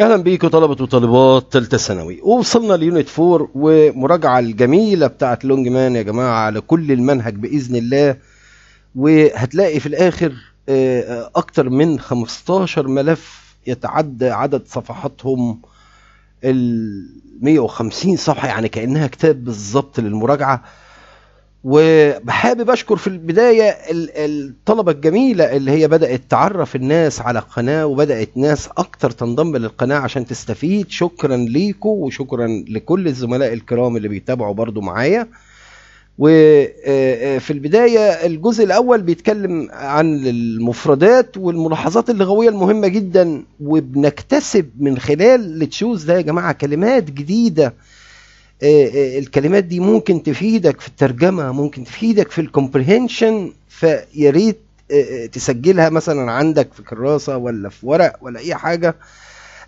اهلا بيكم طلبه وطالبات ثالثه ثانوي وصلنا ليونت 4 ومراجعه الجميله بتاعه لونج مان يا جماعه على كل المنهج باذن الله وهتلاقي في الاخر آه، اكتر من 15 ملف يتعدى عدد صفحاتهم ال 150 صفحه يعني كانها كتاب بالظبط للمراجعه وحابب اشكر في البدايه الطلبه الجميله اللي هي بدات تعرف الناس على القناه وبدات ناس اكتر تنضم للقناه عشان تستفيد شكرا ليكم وشكرا لكل الزملاء الكرام اللي بيتابعوا برضو معايا وفي آه، آه، البدايه الجزء الاول بيتكلم عن المفردات والملاحظات اللغويه المهمه جدا وبنكتسب من خلال التشوز ده يا جماعه كلمات جديده إيه، إيه، الكلمات دي ممكن تفيدك في الترجمه ممكن تفيدك في الكومبريهنشن فيا ريت إيه، تسجلها مثلا عندك في كراسه ولا في ورق ولا اي حاجه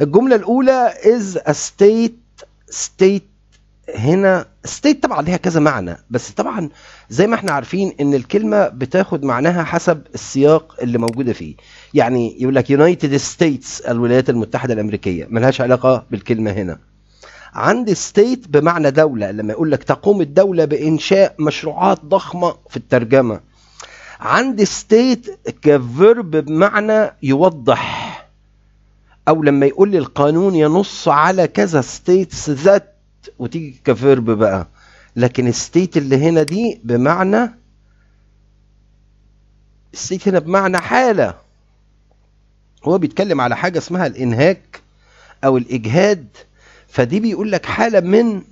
الجمله الاولى از ا ستيت ستيت هنا ستيت طبعا ليها كذا معنى بس طبعا زي ما احنا عارفين ان الكلمه بتاخد معناها حسب السياق اللي موجوده فيه يعني يقول لك يونايتد ستيتس الولايات المتحده الامريكيه ملهاش علاقه بالكلمه هنا عندي ستيت بمعنى دولة لما يقول لك تقوم الدولة بإنشاء مشروعات ضخمة في الترجمة عندي ستيت كفيرب بمعنى يوضح أو لما يقول لي القانون ينص على كذا ستيتس ذات وتيجي كفيرب بقى لكن ستيت اللي هنا دي بمعنى ستيت هنا بمعنى حالة هو بيتكلم على حاجة اسمها الإنهاك أو الإجهاد فدي بيقول لك حالة من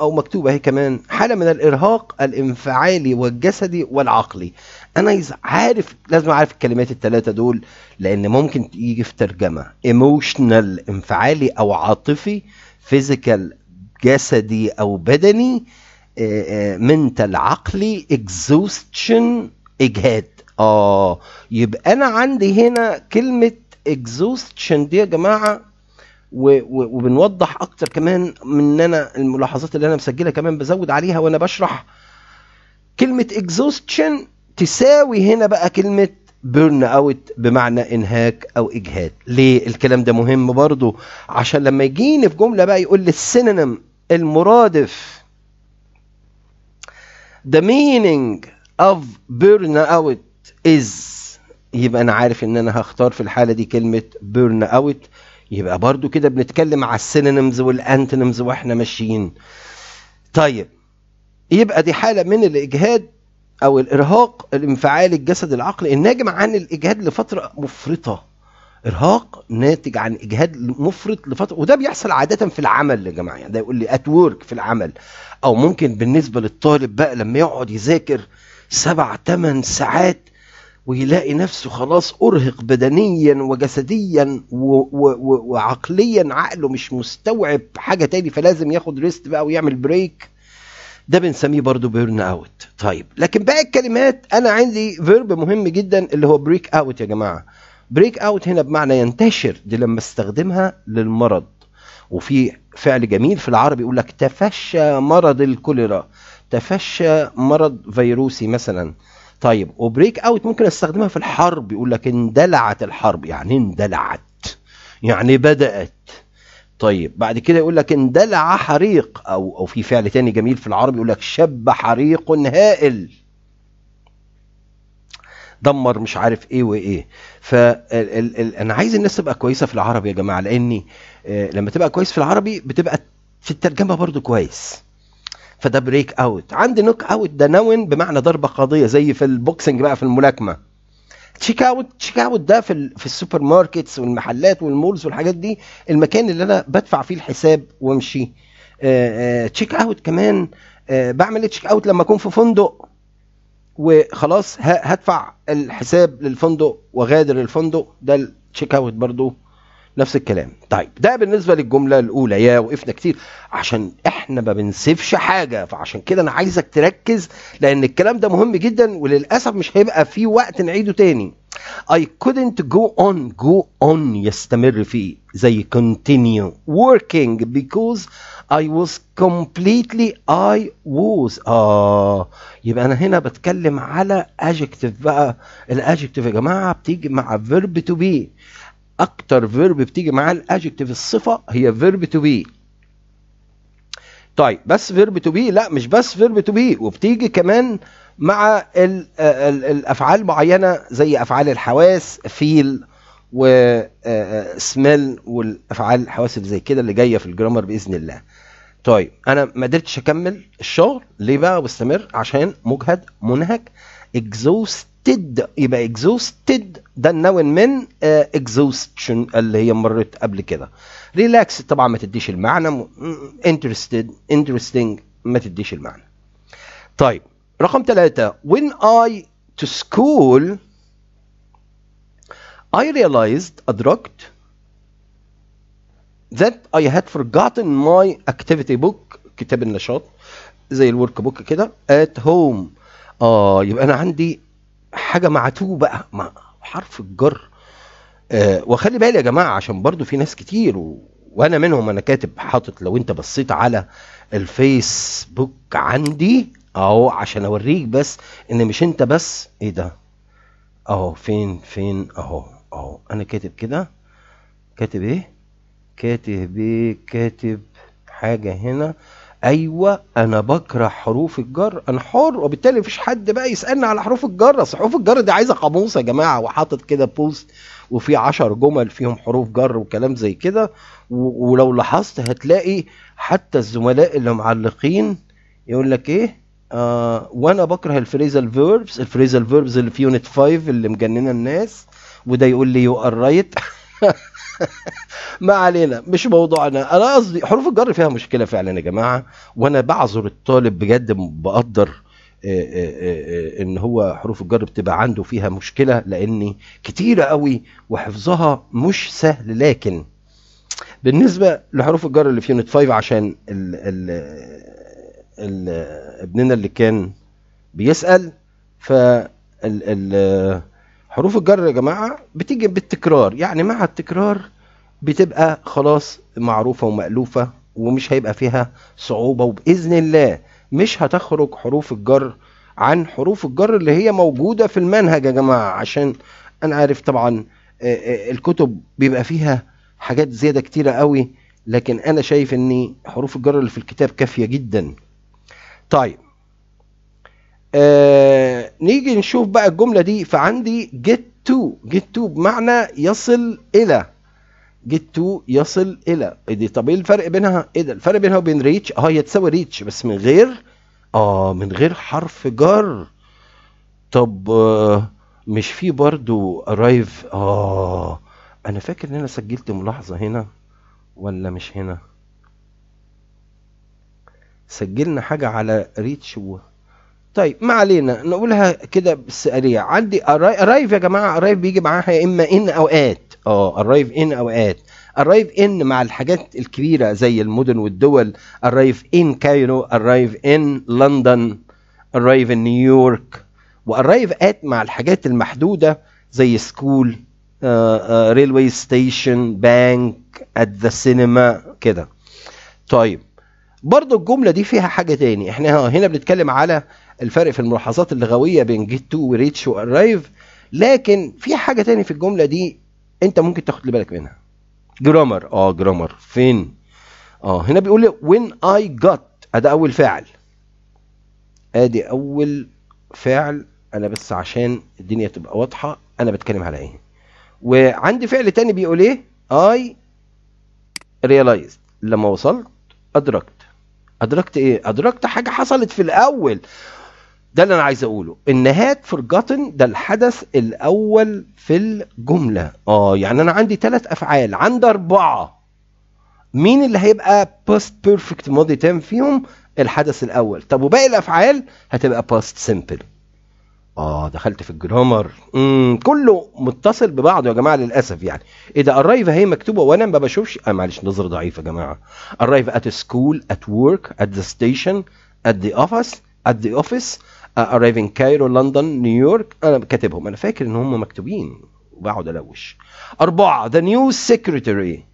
أو مكتوبة هي كمان حالة من الإرهاق الانفعالي والجسدي والعقلي أنا عارف لازم أعرف الكلمات الثلاثة دول لأن ممكن يجي في ترجمة ايموشنال انفعالي أو عاطفي فيزيكال جسدي أو بدني منتال آه، آه، عقلي اكزوستشن إجهاد آه يبقى أنا عندي هنا كلمة اكزوستشن دي يا جماعة وبنوضح اكتر كمان من انا الملاحظات اللي انا مسجلها كمان بزود عليها وانا بشرح كلمه اكزوستشن تساوي هنا بقى كلمه بيرن اوت بمعنى انهاك او اجهاد ليه الكلام ده مهم برضو عشان لما يجيني في جمله بقى يقول لي السينونيم المرادف the meaning of burn out is يبقى انا عارف ان انا هختار في الحاله دي كلمه burn out يبقى برضو كده بنتكلم على السينونيمز والانتونيمز واحنا ماشيين طيب يبقى دي حاله من الاجهاد او الارهاق الانفعالي الجسد العقلي الناجم عن الاجهاد لفتره مفرطه ارهاق ناتج عن اجهاد مفرط لفتره وده بيحصل عاده في العمل يا جماعه يعني ده يقول لي ات في العمل او ممكن بالنسبه للطالب بقى لما يقعد يذاكر سبع ثمان ساعات ويلاقي نفسه خلاص ارهق بدنيا وجسديا وعقليا عقله مش مستوعب حاجه تاني فلازم ياخد ريست بقى ويعمل بريك ده بنسميه برضو بيرن اوت طيب لكن باقي الكلمات انا عندي فيرب مهم جدا اللي هو بريك اوت يا جماعه بريك اوت هنا بمعنى ينتشر دي لما استخدمها للمرض وفي فعل جميل في العربي يقول لك تفشى مرض الكوليرا تفشى مرض فيروسي مثلا طيب وبريك اوت ممكن استخدمها في الحرب يقول لك اندلعت الحرب يعني إيه اندلعت يعني بدات طيب بعد كده يقول لك اندلع حريق او او في فعل تاني جميل في العربي يقول لك شب حريق هائل دمر مش عارف ايه وايه ف انا عايز الناس تبقى كويسه في العربي يا جماعه لاني آه، لما تبقى كويس في العربي بتبقى في الترجمه برضو كويس فده بريك اوت عندي نوك اوت ده نون بمعنى ضربه قاضيه زي في البوكسنج بقى في الملاكمه تشيك اوت تشيك اوت ده في في السوبر ماركتس والمحلات والمولز والحاجات دي المكان اللي انا بدفع فيه الحساب وامشي تشيك آه، اوت آه، كمان آه، بعمل تشيك اوت لما اكون في فندق وخلاص هدفع الحساب للفندق وغادر الفندق ده التشيك اوت برضه نفس الكلام طيب ده بالنسبه للجمله الاولى يا وقفنا كتير عشان احنا ما بنسيبش حاجه فعشان كده انا عايزك تركز لان الكلام ده مهم جدا وللاسف مش هيبقى في وقت نعيده تاني I couldn't go on go on يستمر فيه زي continue working because I was completely I was آه يبقى أنا هنا بتكلم على adjective بقى الادجكتيف يا جماعة بتيجي مع verb to be اكتر فيرب بتيجي معاه الادجكتيف الصفه هي فيرب تو بي طيب بس فيرب تو بي لا مش بس فيرب تو بي وبتيجي كمان مع الـ آه، الـ الافعال معينه زي افعال الحواس فيل وسميل آه، آه، والافعال الحواس اللي زي كده اللي جايه في الجرامر باذن الله طيب انا ما قدرتش اكمل الشغل ليه بقى واستمر عشان مجهد منهك اكزوست exhausted يبقى exhausted ده النون من exhaustion اللي هي مرت قبل كده relax طبعا ما تديش المعنى interested interesting ما تديش المعنى طيب رقم ثلاثة when I to school I realized أدركت that I had forgotten my activity book كتاب النشاط زي الورك بوك كده at home اه يبقى انا عندي حاجه مع تو بقى مع حرف الجر آه وخلي بالي يا جماعه عشان برضو في ناس كتير و... وانا منهم انا كاتب حاطط لو انت بصيت على الفيسبوك عندي اهو عشان اوريك بس ان مش انت بس ايه ده اهو فين فين اهو اهو انا كاتب كده كاتب ايه كاتب ايه كاتب حاجه هنا ايوه انا بكره حروف الجر انا حر وبالتالي مفيش حد بقى يسالني على حروف الجر اصل حروف الجر دي عايزه قاموس يا جماعه وحاطط كده بوست وفي عشر جمل فيهم حروف جر وكلام زي كده ولو لاحظت هتلاقي حتى الزملاء اللي معلقين يقول لك ايه آه وانا بكره الفريزال فيربس الفريزال فيربس اللي في يونت 5 اللي مجننه الناس وده يقول لي يو ار رايت ما علينا مش موضوعنا انا قصدي حروف الجر فيها مشكله فعلا يا جماعه وانا بعذر الطالب بجد بقدر آه، آه، آه، ان هو حروف الجر بتبقى عنده فيها مشكله لان كتيره قوي وحفظها مش سهل لكن بالنسبه لحروف الجر اللي في يونت 5 عشان ال ال ال ابننا اللي كان بيسال ف ال ال حروف الجر يا جماعه بتيجي بالتكرار يعني مع التكرار بتبقى خلاص معروفه ومالوفه ومش هيبقى فيها صعوبه وباذن الله مش هتخرج حروف الجر عن حروف الجر اللي هي موجوده في المنهج يا جماعه عشان انا عارف طبعا آه، آه، الكتب بيبقى فيها حاجات زياده كتيره قوي لكن انا شايف ان حروف الجر اللي في الكتاب كافيه جدا طيب آه نيجي نشوف بقى الجمله دي فعندي get to get to بمعنى يصل الى get to يصل الى دي طب ايه الفرق بينها ايه ده الفرق بينها وبين ريتش اه هي تساوي ريتش بس من غير اه من غير حرف جر طب آه مش في برضو ارايف اه انا فاكر ان انا سجلت ملاحظه هنا ولا مش هنا سجلنا حاجه على ريتش و... طيب ما علينا نقولها كده سريع عندي ارايف يا جماعه ارايف بيجي معاها يا اما ان او ات اه ارايف ان او ات ان مع الحاجات الكبيره زي المدن والدول ارايف ان كايرو ارايف ان لندن ارايف ان نيويورك وارايف ات مع الحاجات المحدوده زي سكول ريلوي ستيشن بانك ات ذا سينما كده طيب برضه الجمله دي فيها حاجه تاني احنا هنا بنتكلم على الفرق في الملاحظات اللغويه بين جيت تو وريتش وارايف لكن في حاجه تاني في الجمله دي انت ممكن تاخد بالك منها جرامر اه جرامر فين اه هنا بيقول لي when I got ادي اول فعل ادي اول فعل انا بس عشان الدنيا تبقى واضحه انا بتكلم على ايه وعندي فعل تاني بيقول ايه I realized لما وصلت ادركت أدركت إيه؟ أدركت حاجة حصلت في الأول ده اللي أنا عايز أقوله إن هات فرجاتن ده الحدث الأول في الجملة آه يعني أنا عندي ثلاث أفعال عندي أربعة مين اللي هيبقى باست بيرفكت ماضي تام فيهم الحدث الأول طب وباقي الأفعال هتبقى باست سمبل اه دخلت في الجرامر امم كله متصل ببعضه يا جماعه للاسف يعني ايه ده ارايف اهي مكتوبه وانا ما بشوفش آه معلش نظره ضعيفه يا جماعه ارايف ات سكول ات ورك ات ذا ستيشن ات ذا اوفيس ات ذا اوفيس ارايفنج كايرو لندن نيويورك انا كاتبهم انا فاكر ان هم مكتوبين وبقعد الوش اربعه ذا نيو سكرتري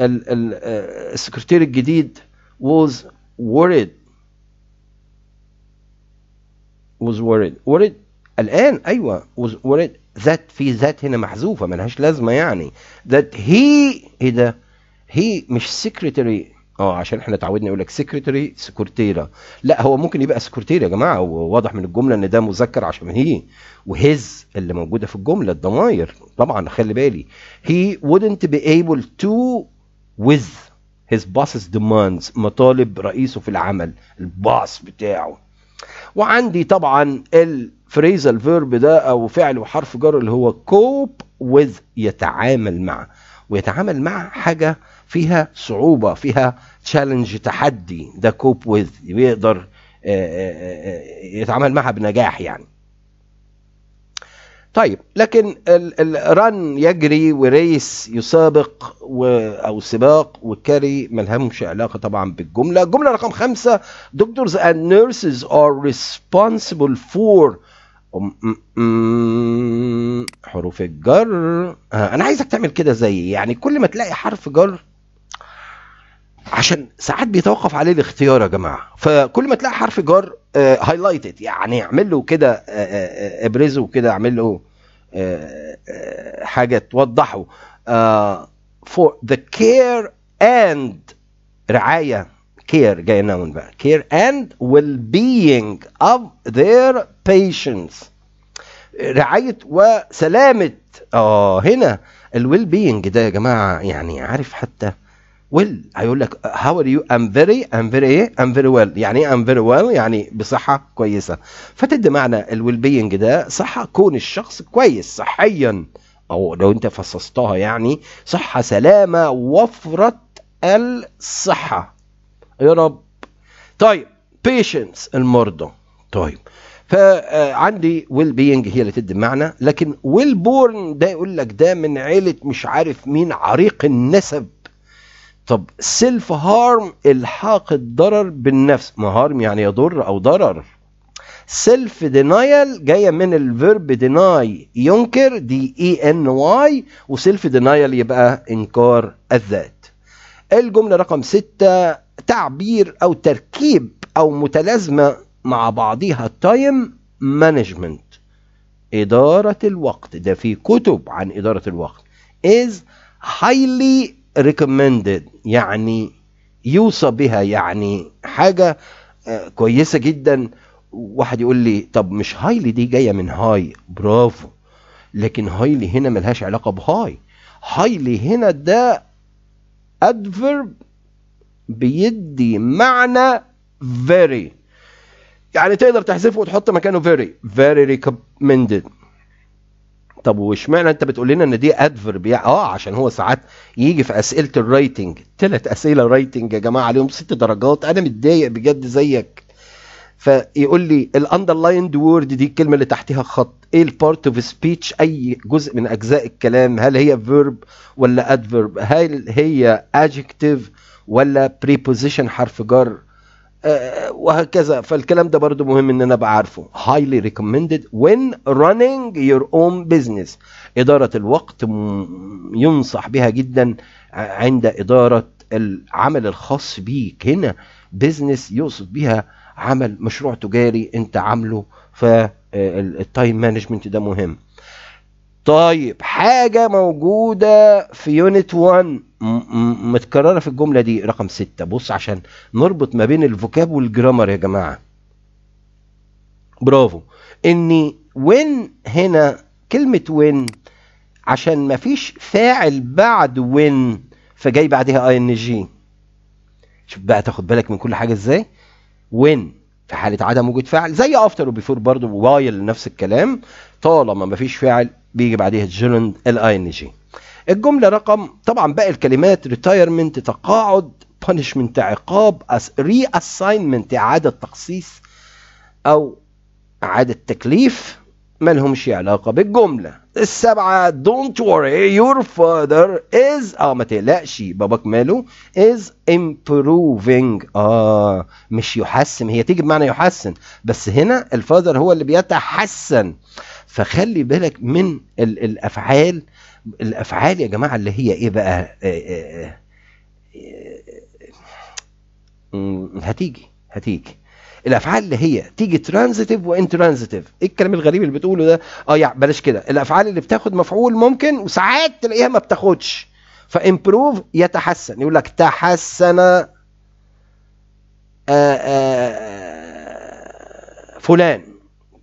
السكرتير الجديد was worried was worried worried الآن أيوة was worried that في ذات هنا محذوفة ملهاش لازمة يعني that he إيه ده he مش secretary اه عشان احنا اتعودنا يقول لك سكرتري سكرتيره لا هو ممكن يبقى سكرتير يا جماعه وواضح من الجمله ان ده مذكر عشان هي وهز اللي موجوده في الجمله الضماير طبعا خلي بالي هي wouldn't be able to with his boss's demands مطالب رئيسه في العمل الباص بتاعه وعندي طبعا الفريزال فيرب ده او فعل وحرف جر اللي هو كوب وذ يتعامل مع ويتعامل مع حاجه فيها صعوبه فيها تشالنج تحدي ده كوب وذ بيقدر يتعامل معها بنجاح يعني طيب لكن الران يجري وريس يسابق و او سباق وكاري ملهمش علاقه طبعا بالجمله الجمله رقم خمسة دكتورز اند نيرسز ار ريسبونسبل فور حروف الجر آه، انا عايزك تعمل كده زي يعني كل ما تلاقي حرف جر عشان ساعات بيتوقف عليه الاختيار يا جماعه فكل ما تلاقي حرف جر هايلايتد آه، يعني اعمل له كده آه، آه، ابرزه كده اعمل له حاجه توضحه for the care and رعايه care جاي نون بقى care and well being of their patients رعايه وسلامه اه هنا الويل بينج ده يا جماعه يعني عارف حتى آه ويل هيقول لك هاو ار يو ام فيري ام فيري ايه ام فيري ويل يعني ايه ام فيري ويل يعني بصحه كويسه فتدي معنى الويل بينج ده صحه كون الشخص كويس صحيا او لو انت فصصتها يعني صحه سلامه وفره الصحه يا رب طيب بيشنس المرضى طيب فعندي ويل بينج هي اللي تدي معنى لكن ويل بورن ده يقول لك ده من عيله مش عارف مين عريق النسب طب سيلف هارم الحاق الضرر بالنفس ما هارم يعني يضر او ضرر سيلف دينايل جايه من الفيرب ديناي ينكر دي اي ان واي وسيلف دينايل يبقى انكار الذات الجمله رقم ستة تعبير او تركيب او متلازمه مع بعضيها تايم مانجمنت إدارة الوقت ده في كتب عن إدارة الوقت is highly ريكومندد يعني يوصى بها يعني حاجه آه، كويسه جدا واحد يقول لي طب مش هايلي دي جايه من هاي برافو لكن هايلي هنا ملهاش علاقه بهاي هايلي هنا ده ادفرب بيدي معنى very يعني تقدر تحذفه وتحط مكانه very very recommended طب واشمعنى انت بتقول لنا ان دي ادفرب يعني اه عشان هو ساعات يجي في اسئله الرايتنج ثلاث اسئله رايتنج يا جماعه عليهم ست درجات انا متضايق بجد زيك فيقول لي الاندرلايند وورد دي الكلمه اللي تحتها خط ايه البارت اوف سبيتش اي جزء من اجزاء الكلام هل هي فيرب ولا ادفرب هل هي ادجكتيف ولا بريبوزيشن حرف جر آه، وهكذا فالكلام ده برضو مهم ان انا ابقى عارفه highly recommended when running your own business ادارة الوقت ينصح بها جدا عند ادارة العمل الخاص بيك هنا بزنس يقصد بها عمل مشروع تجاري انت عامله فالتايم آه، مانجمنت ده مهم طيب حاجة موجودة في يونت 1 متكرره في الجمله دي رقم ستة بص عشان نربط ما بين الفوكاب والجرامر يا جماعه برافو اني وين هنا كلمه وين عشان ما فيش فاعل بعد وين فجاي بعدها اي ان جي شوف بقى تاخد بالك من كل حاجه ازاي وين في حاله عدم وجود فاعل زي افتر وبيفور برضو وايل نفس الكلام طالما ما فيش فاعل بيجي بعدها جيرند الاي ان جي الجملة رقم طبعا باقي الكلمات ريتايرمنت تقاعد بانشمنت عقاب ري اساينمنت اعادة تخصيص او اعادة تكليف ما لهمش علاقة بالجملة السبعة don't worry your father is اه ما تقلقش باباك ماله is improving اه مش يحسن هي تيجي بمعنى يحسن بس هنا الفاذر هو اللي بيتحسن فخلي بالك من الافعال الافعال يا جماعه اللي هي ايه بقى آه، آه، آه، هتيجي هتيجي الافعال اللي هي تيجي ترانزيتيف وانترانزيتيف ايه الكلام الغريب اللي بتقوله ده اه يا بلاش كده الافعال اللي بتاخد مفعول ممكن وساعات تلاقيها ما بتاخدش فامبروف يتحسن يقول لك تحسن آآ آآ فلان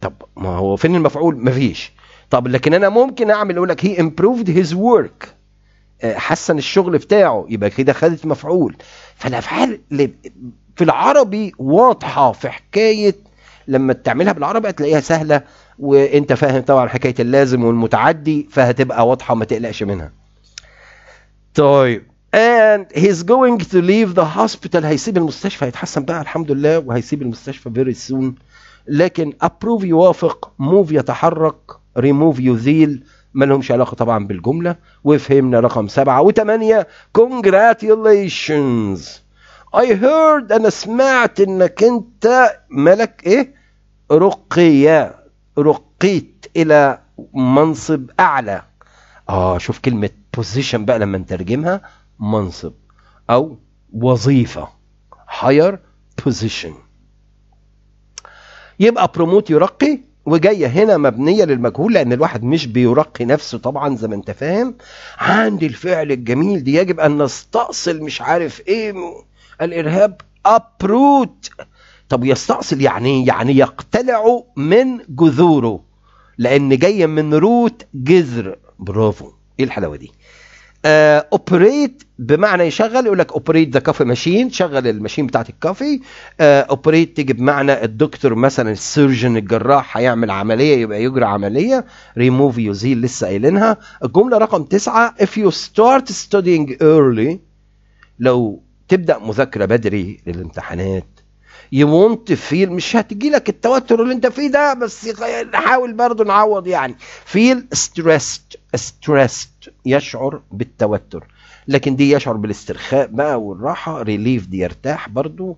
طب ما هو فين المفعول مفيش طب لكن انا ممكن اعمل اقول لك هي امبروفد هيز ورك حسن الشغل بتاعه يبقى كده خدت مفعول فالافعال في العربي واضحه في حكايه لما تعملها بالعربي هتلاقيها سهله وانت فاهم طبعا حكايه اللازم والمتعدي فهتبقى واضحه ما تقلقش منها طيب and he's going to leave the hospital هيسيب المستشفى هيتحسن بقى الحمد لله وهيسيب المستشفى very soon لكن approve يوافق move يتحرك ريموف يزيل ما لهمش علاقة طبعا بالجملة وفهمنا رقم سبعة وثمانية congratulations I heard أنا سمعت إنك أنت ملك إيه رقية رقيت إلى منصب أعلى آه شوف كلمة position بقى لما نترجمها منصب أو وظيفة higher position يبقى بروموت يرقي وجاية هنا مبنية للمجهول لأن الواحد مش بيرقي نفسه طبعا زي ما أنت فاهم عندي الفعل الجميل دي يجب أن نستأصل مش عارف إيه الإرهاب أبروت طب يستأصل يعني إيه؟ يعني يقتلع من جذوره لأن جاية من روت جذر برافو إيه الحلاوة دي اوبريت آه، uh, بمعنى يشغل يقول لك اوبريت ذا كافي ماشين شغل الماشين بتاعت الكافي اوبريت آه، uh, تيجي بمعنى الدكتور مثلا السيرجن الجراح هيعمل عمليه يبقى يجرى عمليه ريموف يزيل لسه قايلينها الجمله رقم تسعة if you start studying early لو تبدا مذاكره بدري للامتحانات يمونت فيل مش هتجيلك التوتر اللي انت فيه ده بس نحاول برضه نعوض يعني فيل ستريسد ستريسد يشعر بالتوتر لكن دي يشعر بالاسترخاء بقى والراحه ريليف دي يرتاح برضو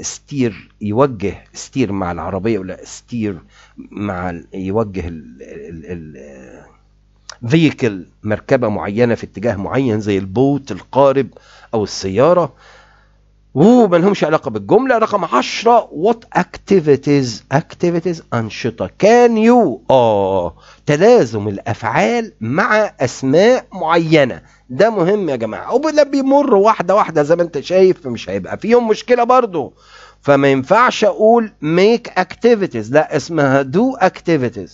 ستير آه، يوجه ستير مع العربيه ولا ستير مع ال يوجه ال ال ال فيكل مركبه معينه في اتجاه معين زي البوت القارب او السياره وما لهمش علاقة بالجملة رقم 10 what activities activities أنشطة can you آه تلازم الأفعال مع أسماء معينة ده مهم يا جماعة وده بيمر واحدة واحدة زي ما أنت شايف مش هيبقى فيهم مشكلة برضه فما ينفعش أقول make activities لا اسمها do activities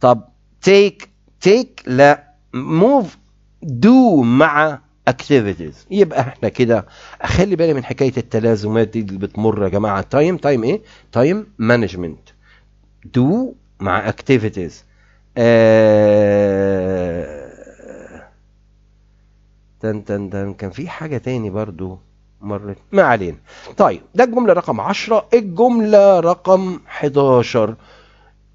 طب take take لا move do مع اكتيفيتيز يبقى احنا كده خلي بالي من حكايه التلازمات دي اللي بتمر يا جماعه تايم تايم ايه تايم مانجمنت دو مع اكتيفيتيز آه، تن تن تن كان في حاجه تاني برضو مرت ما علينا طيب ده الجمله رقم 10 الجمله رقم 11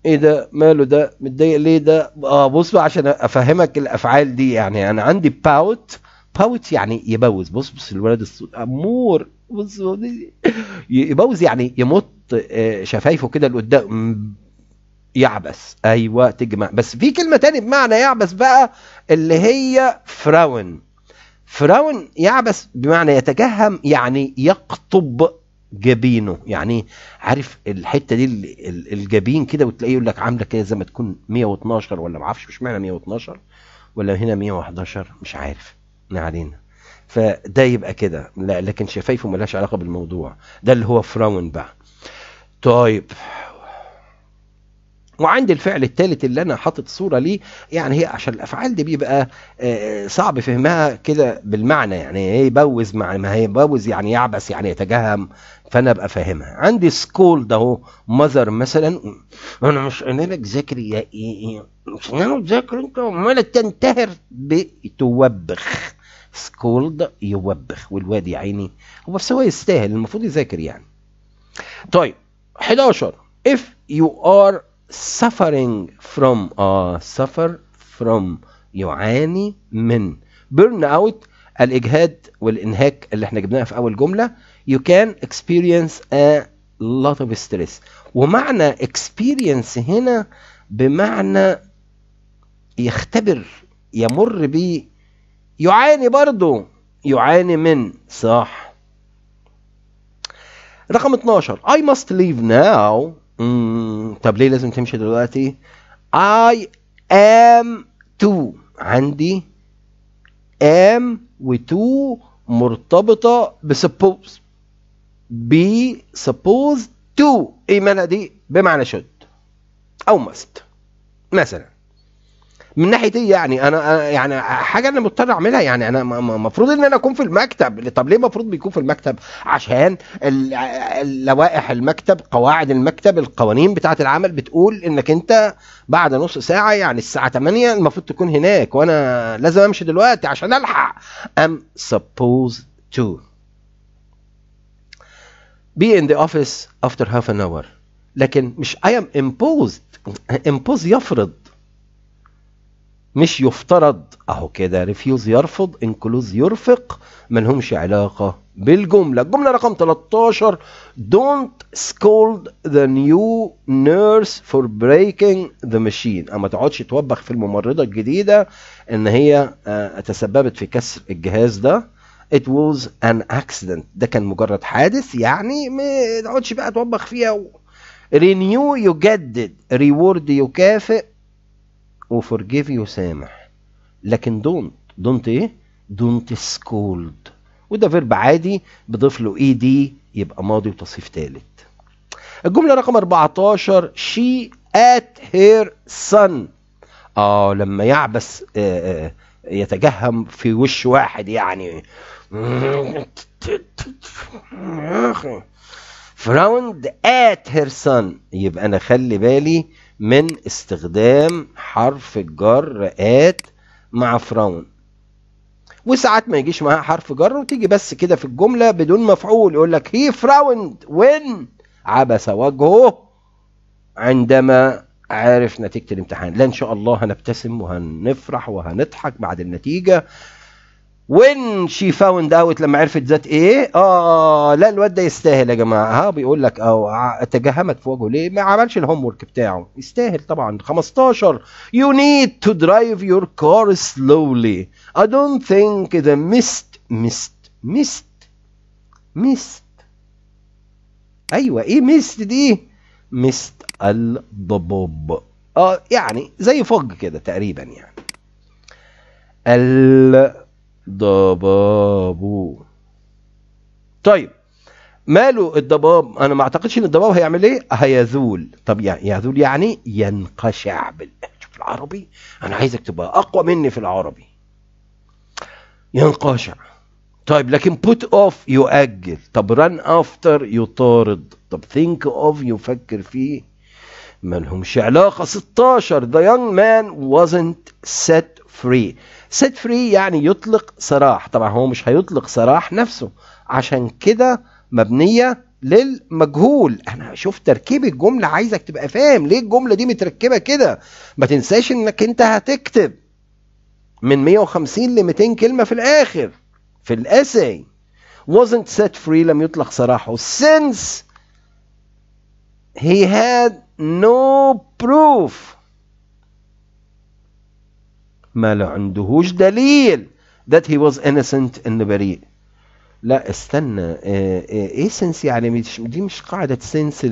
ايه ده ماله ده متضايق ليه ده اه بص بقى عشان افهمك الافعال دي يعني انا عندي باوت باوت يعني يبوز بص بص الولد الصوت امور بص يبوز يعني يمط آه، شفايفه كده لقدام يعبس ايوه تجمع بس في كلمه تاني بمعنى يعبس بقى اللي هي فراون فراون يعبس بمعنى يتجهم يعني يقطب جبينه يعني عارف الحته دي الجبين كده وتلاقيه يقول لك عامله كده زي ما تكون 112 ولا ما اعرفش مش معنى 112 ولا هنا 111 مش عارف علينا فده يبقى كده لا لكن شفايفه ملهاش علاقه بالموضوع ده اللي هو فراون بقى طيب وعند الفعل الثالث اللي انا حاطط صوره ليه يعني هي عشان الافعال دي بيبقى آه، صعب فهمها كده بالمعنى يعني ايه يبوز مع ما هي يبوز يعني يعبس يعني يتجهم فانا ابقى فاهمها عندي سكول ده اهو مذر مثلا انا مش انا لك ذاكر يا إيه،, ايه مش انا لك ذاكر انت عمال تنتهر بتوبخ سكولد يوبخ والواد يا عيني هو في سواء يستاهل المفروض يذاكر يعني طيب 11 if you are suffering from اه suffer from يعاني من burn out الاجهاد والانهاك اللي احنا جبناها في اول جمله you can experience a lot of stress ومعنى experience هنا بمعنى يختبر يمر بيه يعاني برضه يعاني من صح رقم 12 I must leave now مم. طب ليه لازم تمشي دلوقتي I am to عندي am و to مرتبطة ب suppose be supposed to ايه مالها دي بمعنى should أو must مثلا من ناحيه ايه يعني انا يعني حاجه انا مضطر اعملها يعني انا المفروض ان انا اكون في المكتب طب ليه المفروض بيكون في المكتب عشان لوائح المكتب قواعد المكتب القوانين بتاعه العمل بتقول انك انت بعد نص ساعه يعني الساعه 8 المفروض تكون هناك وانا لازم امشي دلوقتي عشان الحق I'm supposed to be in the office after half an hour لكن مش I am imposed impose يفرض مش يفترض اهو كده ريفيوز يرفض انكلوز يرفق ملهمش علاقه بالجمله الجمله رقم 13 don't scold the new nurse for breaking the machine اما تقعدش توبخ في الممرضه الجديده ان هي آه، تسببت في كسر الجهاز ده it was an accident ده كان مجرد حادث يعني ما تقعدش بقى توبخ فيها و... renew يجدد reward يكافئ وفورجيف يسامح لكن دونت دونت ايه دونت سكولد وده فيرب عادي بضيف له اي e دي يبقى ماضي وتصريف ثالث الجمله رقم 14 شي ات هير سن اه لما يعبس آه، آه، يتجهم في وش واحد يعني فراوند ات هير سن يبقى انا خلي بالي من استخدام حرف الجر آت مع فراون وساعات ما يجيش معاها حرف جر وتيجي بس كده في الجملة بدون مفعول يقول لك هي فراوند وين عبس وجهه عندما عارف نتيجة الامتحان لا إن شاء الله هنبتسم وهنفرح وهنضحك بعد النتيجة وين شي فاوند اوت لما عرفت ذات ايه اه لا الواد ده يستاهل يا جماعه ها بيقول لك اه تجهمت في وجهه ليه ما عملش الهوم ورك بتاعه يستاهل طبعا 15 you need to drive your car slowly I don't think the mist mist mist mist ايوه ايه ميست دي ميست الضباب اه يعني زي فوج كده تقريبا يعني ال ضباب طيب ماله الضباب انا ما اعتقدش ان الضباب هيعمل ايه هيذول طب يعني يذول يعني ينقشع بال شوف العربي انا عايزك تبقى اقوى مني في العربي ينقشع طيب لكن put off يؤجل طب run after يطارد طب think of يفكر فيه مالهمش علاقة 16 The young man wasn't set free set free يعني يطلق سراح طبعا هو مش هيطلق سراح نفسه عشان كده مبنية للمجهول انا شوف تركيب الجملة عايزك تبقى فاهم ليه الجملة دي متركبة كده ما تنساش انك انت هتكتب من 150 ل 200 كلمة في الاخر في الاساي wasn't set free لم يطلق سراحه since he had no proof ما له عندهوش دليل that he was innocent ان بريء لا استنى آه، آه، ايه سنس يعني مش دي مش قاعدة سنس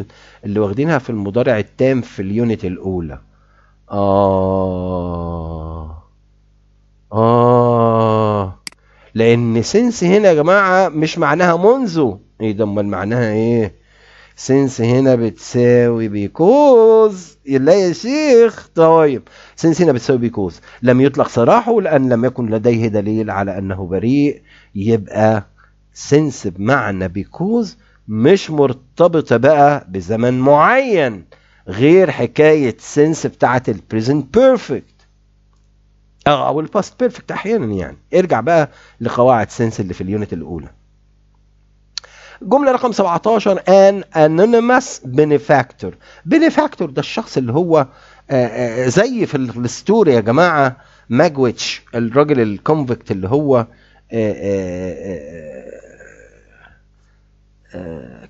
اللي واخدينها في المضارع التام في اليونت الاولى آه آه لأن سنس هنا يا جماعة مش معناها منذ إيه ده أمال معناها إيه؟ سنس هنا بتساوي بيكوز يلاقي يا شيخ طيب سنس هنا بتساوي بيكوز لم يطلق سراحه لأن لم يكن لديه دليل على أنه بريء يبقى سنس بمعنى بيكوز مش مرتبطة بقى بزمن معين غير حكاية سنس بتاعه البريزنت بيرفكت أو الباست بيرفكت أحيانا يعني ارجع بقى لقواعد سنس اللي في اليونت الأولى جمله رقم 17 ان انونيمس بنفاكتور بنفاكتور ده الشخص اللي هو آه، آه، زي في الستوري يا جماعه ماجويتش الراجل الكونفكت اللي هو آه،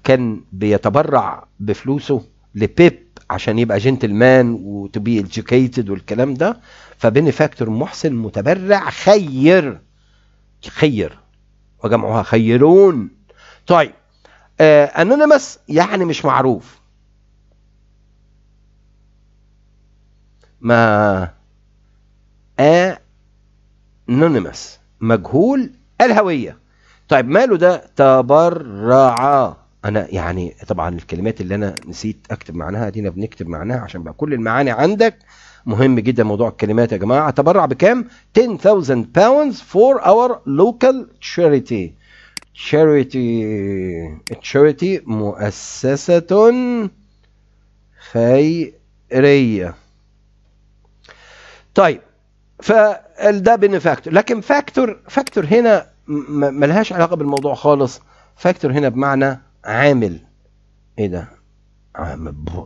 كان بيتبرع بفلوسه لبيب عشان يبقى جنتلمان وتو بي educated والكلام ده فبينيفاكتور محسن متبرع خير خير وجمعها خيرون طيب انونيمس آه، يعني مش معروف ما انونيمس مجهول الهويه طيب ماله ده تبرع انا يعني طبعا الكلمات اللي انا نسيت اكتب معناها دينا بنكتب معناها عشان بقى كل المعاني عندك مهم جدا موضوع الكلمات يا جماعه تبرع بكام 10000 pounds for our local charity charity charity مؤسسة خيرية طيب فده بنفاكتور لكن فاكتور فاكتور هنا ملهاش علاقة بالموضوع خالص فاكتور هنا بمعنى عامل ايه ده عامل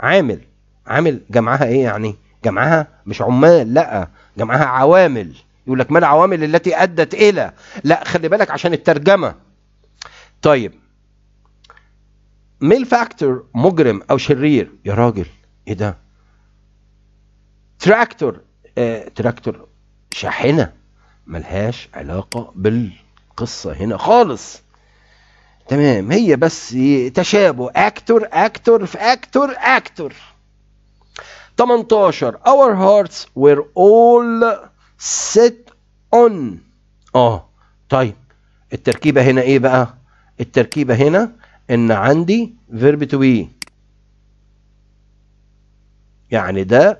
عامل عامل جمعها ايه يعني جمعها مش عمال لا جمعها عوامل يقول لك ما العوامل التي أدت إلى لا خلي بالك عشان الترجمة طيب ميل فاكتور مجرم أو شرير يا راجل إيه ده تراكتور آه تراكتور شاحنة ملهاش علاقة بالقصة هنا خالص تمام هي بس تشابه اكتور اكتور في اكتور اكتور 18 our hearts were all sit on اه طيب التركيبة هنا ايه بقى التركيبة هنا ان عندي verb to be يعني ده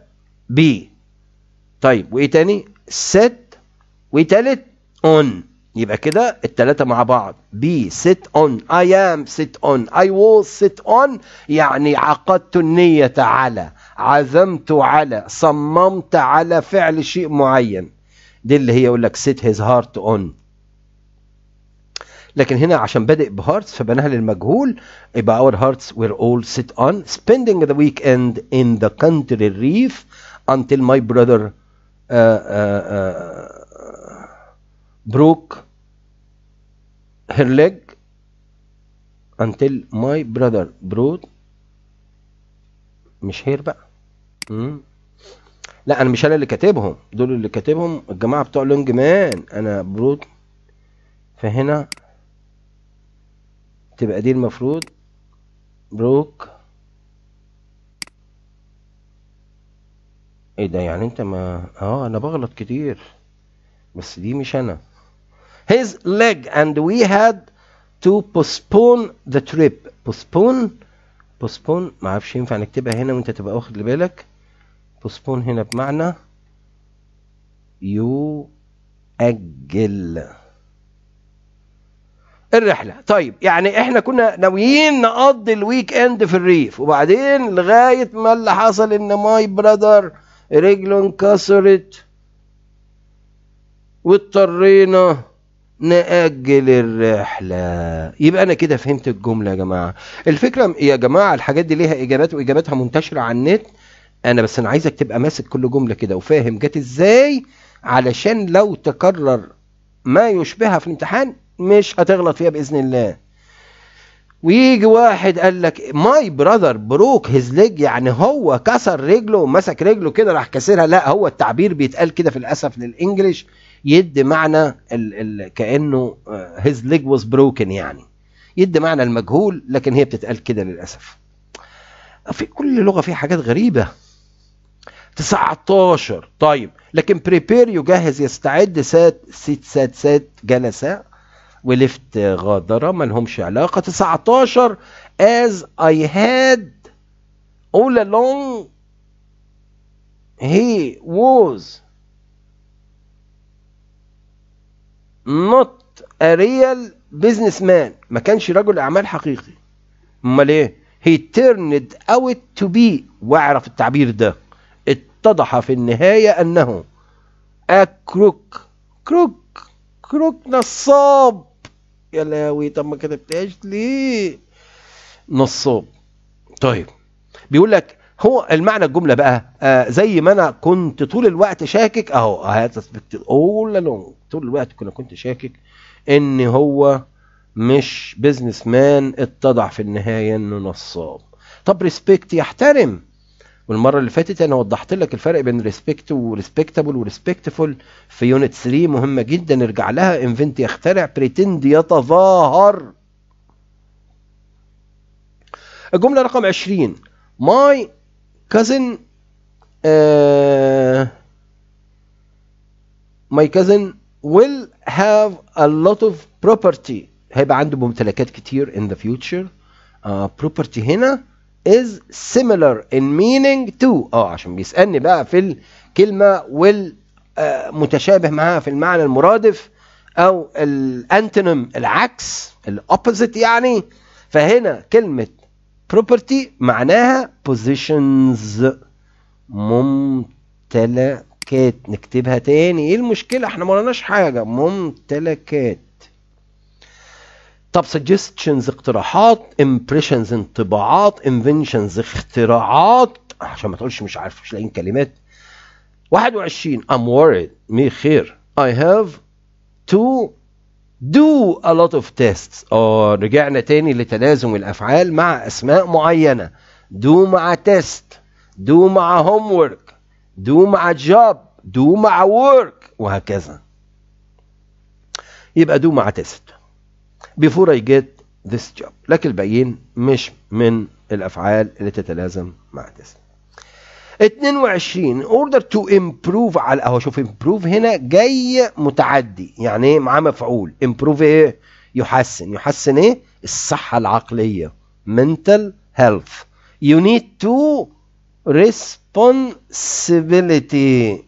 be طيب وايه تاني sit وتالت اون on يبقى كده التلاتة مع بعض be sit on I am sit on I was sit on يعني عقدت النية على عزمت على صممت على فعل شيء معين دي اللي هي يقول لك set his heart on لكن هنا عشان بادئ بهارتس فبناها للمجهول يبقى our hearts were all set on spending the weekend in the country reef until my brother uh, uh, uh, broke her leg until my brother broke مش هير بقى مم. لا انا مش انا اللي كاتبهم دول اللي كاتبهم الجماعه بتوع لونج مان انا برود فهنا تبقى دي المفروض بروك ايه ده يعني انت ما اه انا بغلط كتير بس دي مش انا his leg and we had to postpone the trip postpone بوسبون معرفش ينفع نكتبها هنا وانت تبقى واخد بالك بوسبون هنا بمعنى يؤجل الرحلة طيب يعني احنا كنا ناويين نقضي الويك اند في الريف وبعدين لغاية ما اللي حصل ان ماي برادر رجله انكسرت واضطرينا نأجل الرحلة يبقى أنا كده فهمت الجملة يا جماعة الفكرة يا جماعة الحاجات دي ليها إجابات وإجاباتها منتشرة على النت أنا بس أنا عايزك تبقى ماسك كل جملة كده وفاهم جت إزاي علشان لو تكرر ما يشبهها في الامتحان مش هتغلط فيها بإذن الله ويجي واحد قال لك ماي براذر بروك هيز ليج يعني هو كسر رجله ومسك رجله كده راح كسرها لا هو التعبير بيتقال كده في الاسف للانجليش يدي معنى ال ال كانه هيز ليج واز بروكن يعني يدي معنى المجهول لكن هي بتتقال كده للاسف في كل لغه فيها حاجات غريبه 19 طيب لكن بريبير يجهز يستعد سات ست سات سات جلساء ولفت غادرة ما لهمش علاقة 19 as I had all along he was نوت اريال بزنس مان ما كانش رجل اعمال حقيقي امال ايه هي تيرند اوت تو بي واعرف التعبير ده اتضح في النهايه انه اكروك كروك كروك نصاب يا لهوي طب ما كتبتهاش ليه نصاب طيب بيقول لك هو المعنى الجملة بقى آه زي ما أنا كنت طول الوقت شاكك أهو آه، طول الوقت كنا كنت شاكك إن هو مش بيزنس مان اتضح في النهاية إنه نصاب طب ريسبكت يحترم والمرة اللي فاتت أنا وضحت لك الفرق بين ريسبكت وريسبكتبل وريسبكتفول في يونت 3 مهمة جدا ارجع لها انفنت يخترع بريتند يتظاهر الجملة رقم 20 my cousin uh, my cousin will have a lot of property هيبقى عنده ممتلكات كتير in the future uh, property هنا is similar in meaning to اه عشان بيسألني بقى في الكلمة will uh، متشابه معاها في المعنى المرادف أو الانتونيم العكس الأوبوزيت يعني فهنا كلمة property معناها positions ممتلكات نكتبها تاني ايه المشكلة احنا ما قلناش حاجة ممتلكات طب suggestions اقتراحات impressions انطباعات inventions اختراعات عشان ما تقولش مش عارف مش لاقيين كلمات 21 I'm worried مي خير I have two do a lot of tests اه رجعنا تاني لتلازم الافعال مع اسماء معينه do مع test do مع homework do مع job do مع work وهكذا يبقى do مع test before I get this job لكن الباقيين مش من الافعال اللي تتلازم مع test 22 order to improve على اهو شوف improve هنا جاي متعدي يعني ايه معاه مفعول improve ايه يحسن يحسن ايه الصحة العقلية mental health you need to responsibility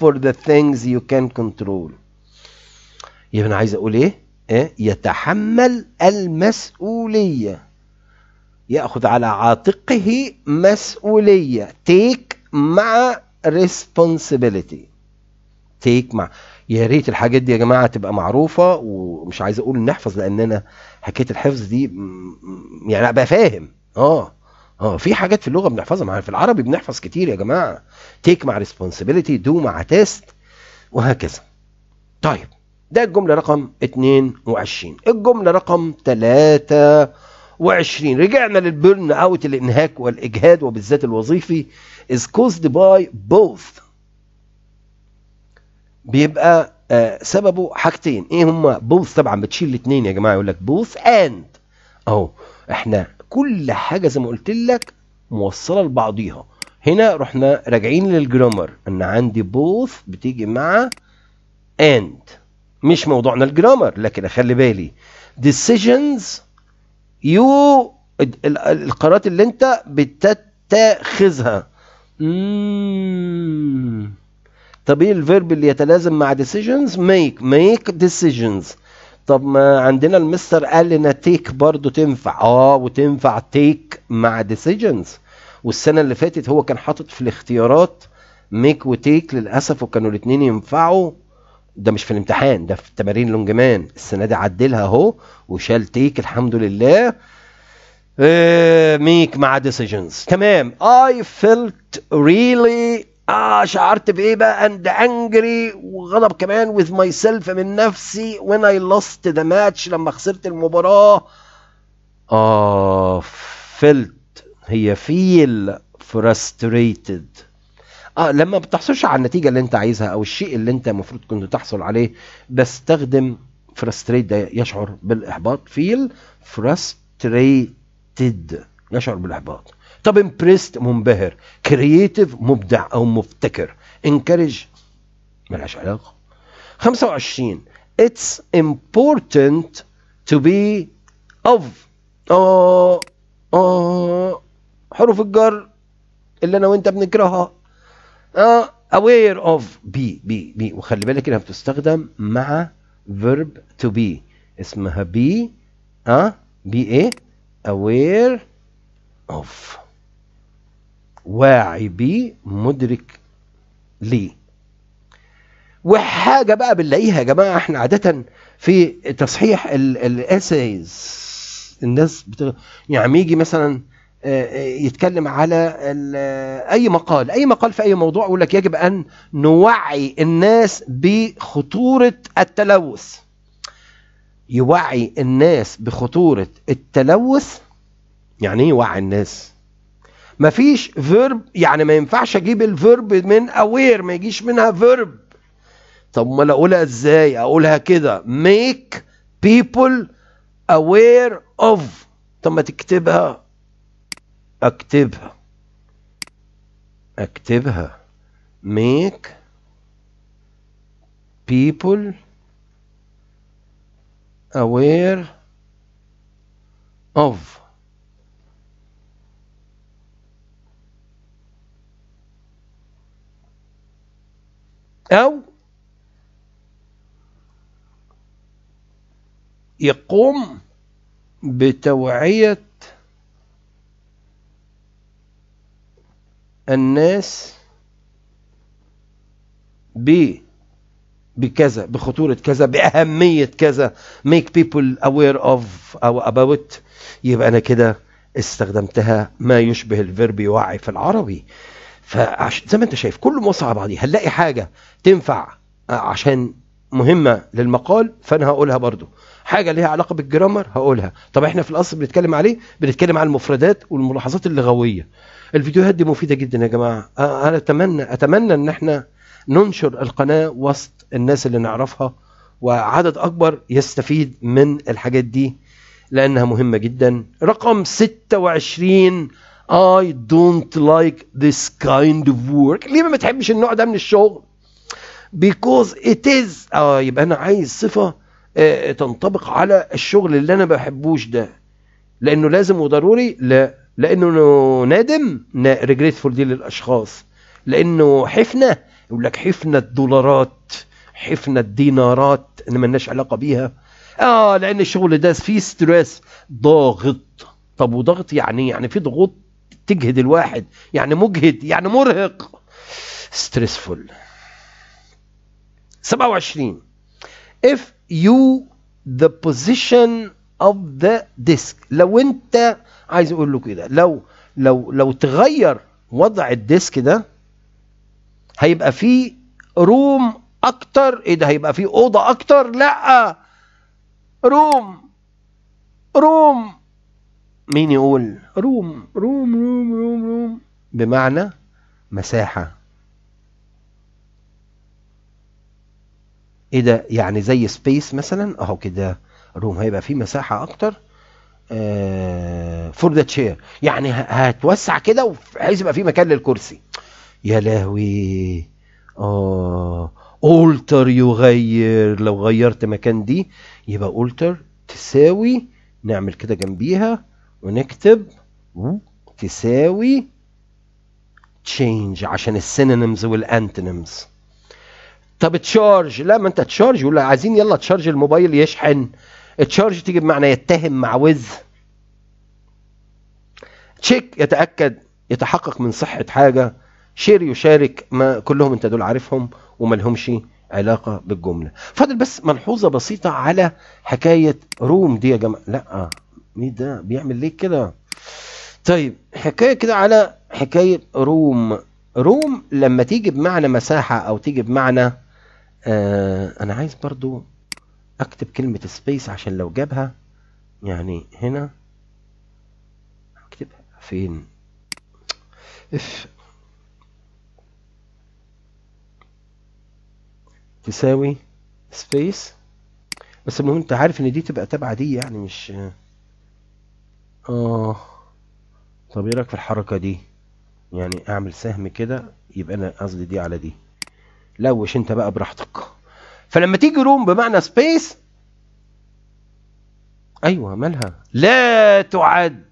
for the things you can control يبقى انا عايز اقول ايه ايه يتحمل المسؤولية يأخذ على عاتقه مسؤولية take مع responsibility تيك مع يا ريت الحاجات دي يا جماعه تبقى معروفه ومش عايز اقول نحفظ لان انا حكايه الحفظ دي يعني ابقى فاهم اه اه في حاجات في اللغه بنحفظها مع في العربي بنحفظ كتير يا جماعه تيك مع ريسبونسبيلتي دو مع تيست وهكذا طيب ده الجمله رقم 22 الجمله رقم 3 وعشرين رجعنا للبرن اوت الانهاك والاجهاد وبالذات الوظيفي is caused by both بيبقى آه سببه حاجتين ايه هما both طبعا بتشيل الاثنين يا جماعه يقول لك both and اهو احنا كل حاجه زي ما قلت لك موصله لبعضيها هنا رحنا راجعين للجرامر ان عندي both بتيجي مع and مش موضوعنا الجرامر لكن اخلي بالي decisions يو القرارات اللي انت بتتخذها طب ايه الفيرب اللي يتلازم مع decisions make make decisions طب ما عندنا المستر قال لنا تيك برضو تنفع اه وتنفع تيك مع decisions والسنة اللي فاتت هو كان حاطط في الاختيارات ميك وتيك للأسف وكانوا الاتنين ينفعوا ده مش في الامتحان ده في تمارين لونج مان السنه دي عدلها اهو وشال تيك الحمد لله آه، ميك مع ديسيجنز تمام اي فيلت ريلي اه شعرت بايه بقى اند انجري وغضب كمان وذ ماي سيلف من نفسي وين اي لوست ذا ماتش لما خسرت المباراه اه فيلت هي فيل frustrated اه لما بتحصلش على النتيجه اللي انت عايزها او الشيء اللي انت المفروض كنت تحصل عليه بستخدم فرستريت ده يشعر بالاحباط فيل فرستريتد يشعر بالاحباط طب امبرست منبهر كرييتيف مبدع او مبتكر انكرج ملهاش علاقه 25 اتس امبورتنت تو بي اوف اه اه حروف الجر اللي انا وانت بنكرهها آه، aware of be be be وخلي بالك انها بتستخدم مع verb to be اسمها be اه be ايه aware of واعي بي مدرك لي وحاجة بقى بنلاقيها يا جماعة احنا عادة في تصحيح الاسايز الناس بتغ... يعني يجي مثلا يتكلم على اي مقال اي مقال في اي موضوع يقول لك يجب ان نوعي الناس بخطوره التلوث يوعي الناس بخطوره التلوث يعني ايه يوعي الناس مفيش فيرب يعني ما ينفعش اجيب الفيرب من اوير ما يجيش منها فيرب طب ما اقولها ازاي اقولها كده ميك بيبل اوير اوف طب ما تكتبها اكتبها اكتبها make people aware of أو يقوم بتوعية الناس ب بكذا بخطورة كذا بأهمية كذا make people aware of أو about يبقى أنا كده استخدمتها ما يشبه الفيرب يوعي في العربي فعش زي ما انت شايف كل موصى على بعضيه هنلاقي حاجة تنفع آه، عشان مهمة للمقال فأنا هقولها برضو حاجة ليها علاقة بالجرامر هقولها طب احنا في الأصل بنتكلم عليه بنتكلم على المفردات والملاحظات اللغوية الفيديوهات دي مفيده جدا يا جماعه انا اتمنى اتمنى ان احنا ننشر القناه وسط الناس اللي نعرفها وعدد اكبر يستفيد من الحاجات دي لانها مهمه جدا رقم 26 I don't like this kind of work ليه ما بتحبش النوع ده من الشغل because it is اه يبقى انا عايز صفه آه، تنطبق على الشغل اللي انا ما بحبوش ده لانه لازم وضروري لا لانه نادم ريجريتفول دي للاشخاص لانه حفنه يقول لك حفنه الدولارات حفنه الدينارات اللي ملناش علاقه بيها اه لان الشغل ده فيه ستريس ضاغط طب وضغط يعني يعني في ضغوط تجهد الواحد يعني مجهد يعني مرهق ستريسفول 27 if you the position of the disk لو انت عايز اقول له ايه كده لو لو لو تغير وضع الديسك ده هيبقى فيه روم اكتر ايه ده هيبقى فيه اوضه اكتر لا روم روم مين يقول روم روم روم روم روم بمعنى مساحه ايه ده يعني زي سبيس مثلا اهو كده روم هيبقى فيه مساحه اكتر فور ذا تشير يعني هتوسع كده وعايز يبقى في مكان للكرسي يا لهوي اه اولتر يغير لو غيرت مكان دي يبقى اولتر تساوي نعمل كده جنبيها ونكتب تساوي تشينج عشان السينونيمز والانتونيمز طب تشارج لا ما انت تشارج يقول عايزين يلا تشارج الموبايل يشحن تشارج تيجي بمعنى يتهم مع وذ تشيك يتأكد يتحقق من صحة حاجة شير يشارك ما كلهم انت دول عارفهم وما لهمش علاقة بالجملة فاضل بس ملحوظة بسيطة على حكاية روم دي يا جماعة لا مين ده بيعمل ليه كده طيب حكاية كده على حكاية روم روم لما تيجي بمعنى مساحة او تيجي بمعنى آه انا عايز برضو اكتب كلمة سبيس عشان لو جابها يعني هنا اكتبها فين اف تساوي سبيس بس المهم انت عارف ان دي تبقى تابعة دي يعني مش اه طب ايه رايك في الحركة دي يعني اعمل سهم كده يبقى انا قصدي دي على دي لوش انت بقى براحتك فلما تيجي روم بمعنى سبيس ايوه مالها لا تعد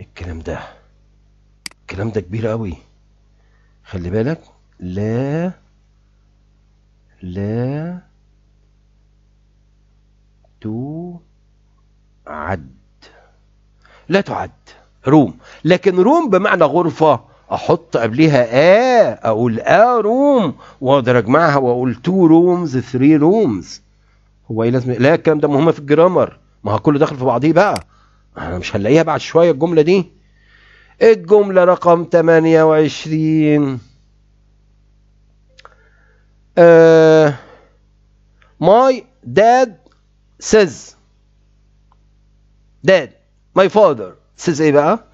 الكلام ده الكلام ده كبير قوي خلي بالك لا لا تعد لا تعد روم لكن روم بمعنى غرفة احط قبلها اه اقول اه روم واقدر اجمعها واقول تو رومز ثري رومز هو ايه لازم لا الكلام ده مهم في الجرامر ما هو كله داخل في بعضيه بقى انا مش هنلاقيها بعد شويه الجمله دي الجمله رقم 28 ماي داد سيز داد ماي فادر سيز ايه بقى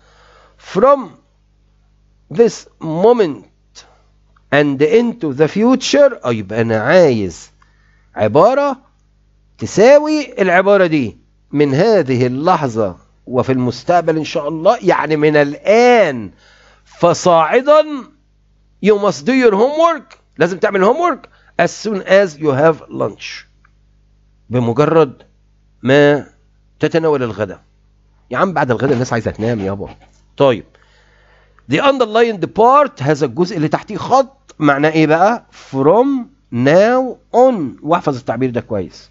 فروم this moment and into the future أو يبقى أنا عايز عبارة تساوي العبارة دي من هذه اللحظة وفي المستقبل إن شاء الله يعني من الآن فصاعدا you must do your homework لازم تعمل homework as soon as you have lunch بمجرد ما تتناول الغداء يا عم بعد الغداء الناس عايزة تنام يابا طيب The underlined part هذا الجزء اللي تحتيه خط معناه ايه بقى؟ From now on واحفظ التعبير ده كويس.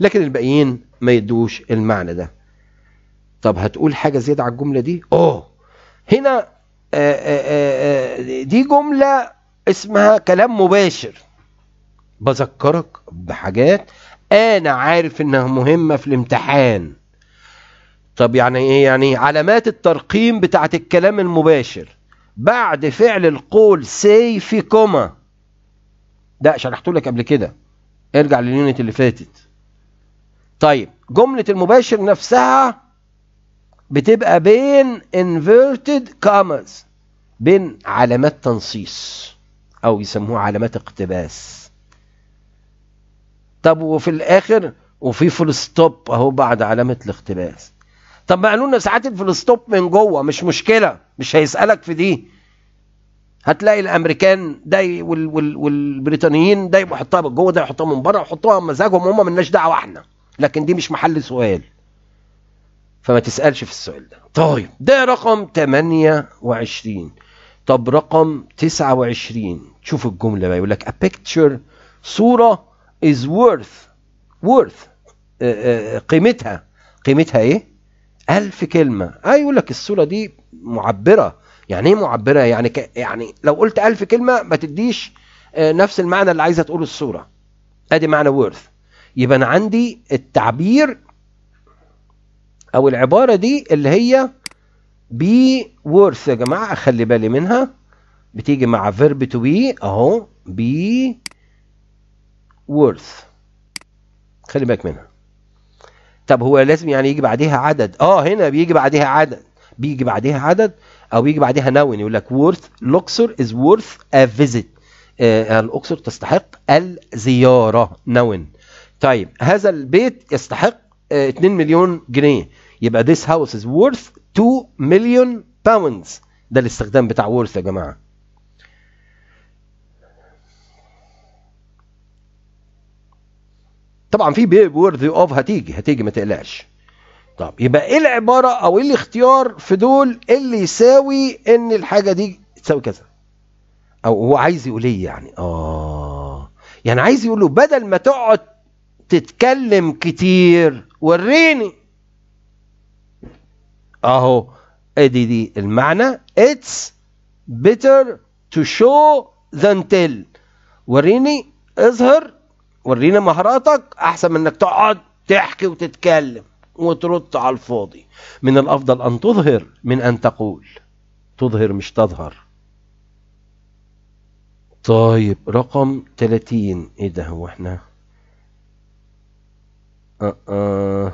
لكن الباقيين ما يدوش المعنى ده. طب هتقول حاجة زيادة على الجملة دي؟ اوه هنا آه، آه، آه، دي جملة اسمها كلام مباشر. بذكرك بحاجات انا عارف انها مهمة في الامتحان. طب يعني ايه يعني علامات الترقيم بتاعت الكلام المباشر بعد فعل القول سي في كوما ده شرحته لك قبل كده ارجع لليونت اللي فاتت طيب جملة المباشر نفسها بتبقى بين انفيرتد commas بين علامات تنصيص او يسموها علامات اقتباس طب وفي الاخر وفي فول ستوب اهو بعد علامة الاقتباس طب ما قالوا لنا ساعات الفلستوب من جوه مش مشكله مش هيسالك في دي هتلاقي الامريكان ده وال وال والبريطانيين ده يبقوا من جوه ده يحطوها من بره يحطوها مزاجهم هم ناش دعوه احنا لكن دي مش محل سؤال فما تسالش في السؤال ده طيب ده رقم 28 طب رقم 29 شوف الجمله بقى يقول لك a picture صوره is worth worth آه، آه، قيمتها قيمتها ايه ألف كلمة أي أه، يقول لك الصورة دي معبرة يعني إيه معبرة يعني ك... يعني لو قلت ألف كلمة ما تديش آه، نفس المعنى اللي عايزة تقوله الصورة أدي معنى worth يبقى أنا عندي التعبير أو العبارة دي اللي هي بي worth يا جماعة أخلي بالي منها بتيجي مع verb to be أهو بي worth خلي بالك منها طب هو لازم يعني يجي بعدها عدد اه هنا بيجي بعدها عدد بيجي بعدها عدد او بيجي بعدها نون يقول لك worth لوكسور از worth a visit آه الاقصر تستحق الزياره نون طيب هذا البيت يستحق آه 2 مليون جنيه يبقى this house is worth 2 مليون باوندز ده الاستخدام بتاع worth يا جماعه طبعا في بيب وورثي اوف هتيجي هتيجي ما تقلقش طب يبقى ايه العباره او ايه الاختيار في دول اللي يساوي ان الحاجه دي تساوي كذا او هو عايز يقول ايه يعني اه يعني عايز يقول له بدل ما تقعد تتكلم كتير وريني اهو ادي دي المعنى اتس بيتر تو شو ذان تيل وريني اظهر ورينا مهاراتك احسن من انك تقعد تحكي وتتكلم وترد على الفاضي من الافضل ان تظهر من ان تقول تظهر مش تظهر طيب رقم 30 ايه ده هو احنا آه آه.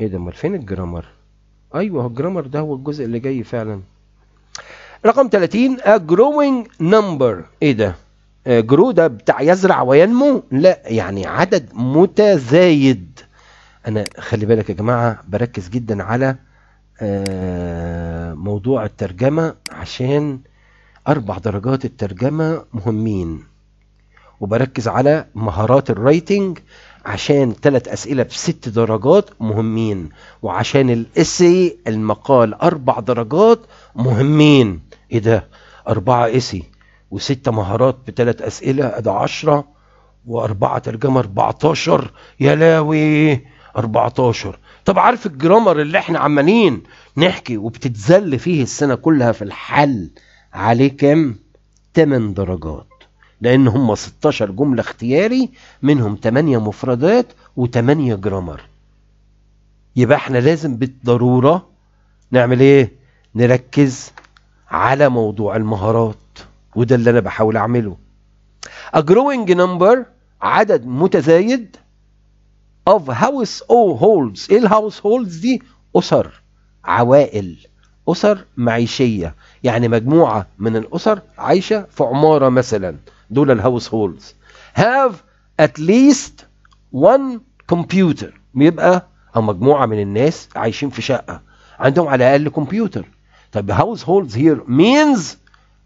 ايه ده امال فين الجرامر ايوه الجرامر ده هو الجزء اللي جاي فعلا رقم 30 a growing number ايه ده جرودة بتاع يزرع وينمو لا يعني عدد متزايد انا خلي بالك يا جماعة بركز جدا على آه، موضوع الترجمة عشان اربع درجات الترجمة مهمين وبركز على مهارات الرايتنج عشان ثلاث اسئله في ست درجات مهمين وعشان الاسي المقال اربع درجات مهمين ايه ده اربعه اسي وستة مهارات بتلات أسئلة ده 10 وأربعة ترجمة 14 يا لاوي 14 طب عارف الجرامر اللي احنا عمالين نحكي وبتتذل فيه السنة كلها في الحل عليه كام؟ 8 درجات لأن هم 16 جملة اختياري منهم 8 مفردات و8 جرامر يبقى احنا لازم بالضرورة نعمل ايه؟ نركز على موضوع المهارات وده اللي أنا بحاول أعمله A growing number عدد متزايد of households إيه الهاوس هولدز دي؟ أسر عوائل أسر معيشية يعني مجموعة من الأسر عايشة في عمارة مثلا دول الهاوس هولدز have at least one computer بيبقى أو مجموعة من الناس عايشين في شقة عندهم على الأقل كمبيوتر طب هاوس هولدز هير means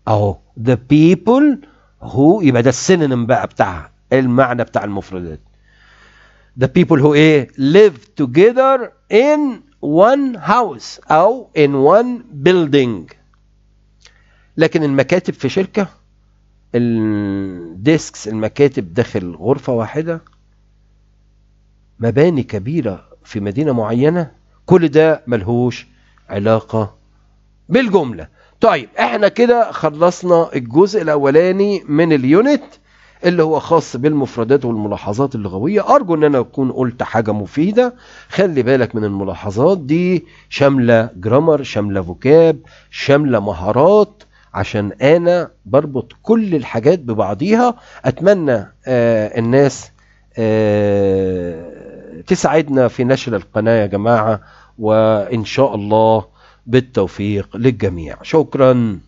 اهو the people who يبقى ده السينونيم بقى بتاعها المعنى بتاع المفردات the people who ايه live together in one house او in one building لكن المكاتب في شركة الديسكس المكاتب داخل غرفة واحدة مباني كبيرة في مدينة معينة كل ده ملهوش علاقة بالجملة طيب احنا كده خلصنا الجزء الاولاني من اليونت اللي هو خاص بالمفردات والملاحظات اللغوية أرجو أن أنا أكون قلت حاجة مفيدة خلي بالك من الملاحظات دي شاملة جرامر شاملة فوكاب شاملة مهارات عشان أنا بربط كل الحاجات ببعضيها أتمنى آه الناس آه تساعدنا في نشر القناة يا جماعة وإن شاء الله بالتوفيق للجميع شكرا